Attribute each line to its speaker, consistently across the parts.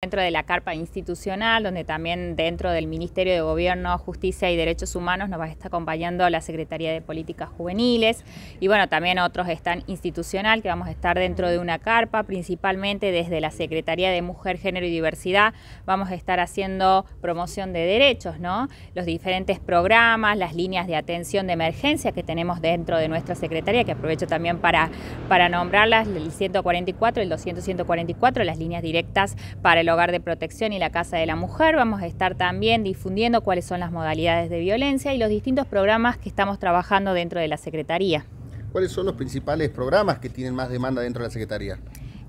Speaker 1: Dentro de la carpa institucional, donde también dentro del Ministerio de Gobierno, Justicia y Derechos Humanos nos va a estar acompañando la Secretaría de Políticas Juveniles y bueno, también otros están institucional que vamos a estar dentro de una carpa, principalmente desde la Secretaría de Mujer, Género y Diversidad vamos a estar haciendo promoción de derechos, ¿no? Los diferentes programas, las líneas de atención de emergencia que tenemos dentro de nuestra Secretaría, que aprovecho también para, para nombrarlas, el 144, el 200, 144, las líneas directas para el Hogar de Protección y la Casa de la Mujer. Vamos a estar también difundiendo cuáles son las modalidades de violencia y los distintos programas que estamos trabajando dentro de la Secretaría. ¿Cuáles son los principales programas que tienen más demanda dentro de la Secretaría?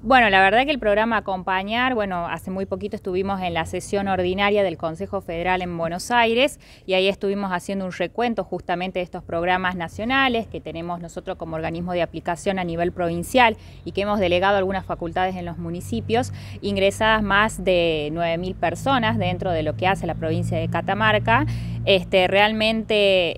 Speaker 1: Bueno, la verdad que el programa Acompañar, bueno, hace muy poquito estuvimos en la sesión ordinaria del Consejo Federal en Buenos Aires y ahí estuvimos haciendo un recuento justamente de estos programas nacionales que tenemos nosotros como organismo de aplicación a nivel provincial y que hemos delegado algunas facultades en los municipios, ingresadas más de 9.000 personas dentro de lo que hace la provincia de Catamarca. Este, realmente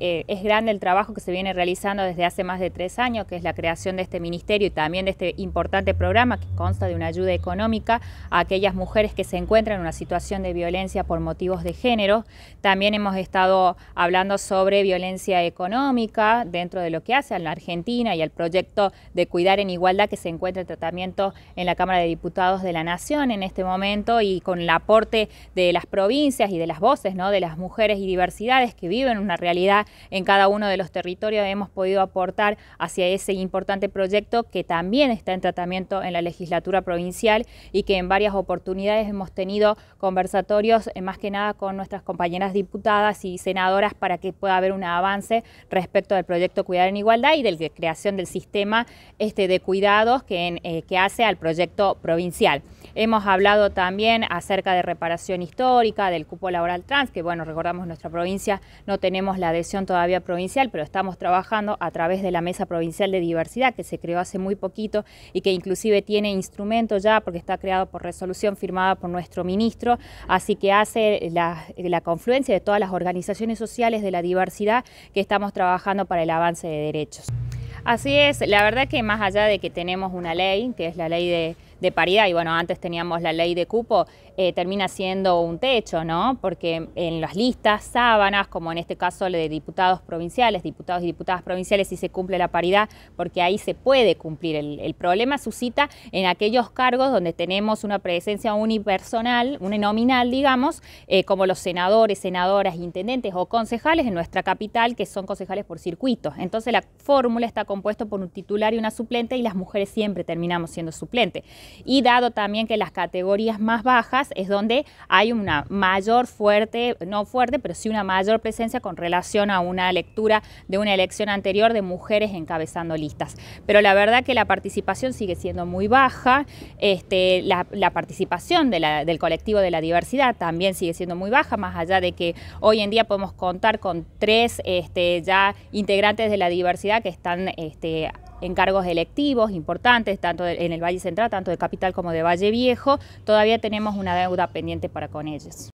Speaker 1: eh, es grande el trabajo que se viene realizando desde hace más de tres años, que es la creación de este ministerio y también de este importante programa que consta de una ayuda económica a aquellas mujeres que se encuentran en una situación de violencia por motivos de género. También hemos estado hablando sobre violencia económica dentro de lo que hace a la Argentina y al proyecto de Cuidar en Igualdad que se encuentra en tratamiento en la Cámara de Diputados de la Nación en este momento y con el aporte de las provincias y de las voces ¿no? de las mujeres y diversidad que viven una realidad en cada uno de los territorios, hemos podido aportar hacia ese importante proyecto que también está en tratamiento en la legislatura provincial y que en varias oportunidades hemos tenido conversatorios eh, más que nada con nuestras compañeras diputadas y senadoras para que pueda haber un avance respecto del proyecto Cuidar en Igualdad y de creación del sistema este de cuidados eh, que hace al proyecto provincial. Hemos hablado también acerca de reparación histórica, del cupo laboral trans, que bueno, recordamos nuestra provincia, no tenemos la adhesión todavía provincial, pero estamos trabajando a través de la Mesa Provincial de Diversidad, que se creó hace muy poquito y que inclusive tiene instrumentos ya, porque está creado por resolución firmada por nuestro ministro, así que hace la, la confluencia de todas las organizaciones sociales de la diversidad que estamos trabajando para el avance de derechos. Así es, la verdad que más allá de que tenemos una ley, que es la ley de de paridad, y bueno, antes teníamos la ley de cupo, eh, termina siendo un techo, ¿no? Porque en las listas sábanas, como en este caso de diputados provinciales, diputados y diputadas provinciales, si se cumple la paridad, porque ahí se puede cumplir. El, problema suscita en aquellos cargos donde tenemos una presencia unipersonal, uninominal, digamos, eh, como los senadores, senadoras, intendentes o concejales en nuestra capital, que son concejales por circuito. Entonces la fórmula está compuesta por un titular y una suplente, y las mujeres siempre terminamos siendo suplente y dado también que las categorías más bajas es donde hay una mayor fuerte, no fuerte, pero sí una mayor presencia con relación a una lectura de una elección anterior de mujeres encabezando listas. Pero la verdad que la participación sigue siendo muy baja, este, la, la participación del colectivo de la diversidad también sigue siendo muy baja, más allá de que hoy en día podemos contar con tres este, ya integrantes de la diversidad que están este, en cargos electivos importantes, tanto en el Valle Central, tanto de Capital como de Valle Viejo. Todavía tenemos una deuda pendiente para con ellos.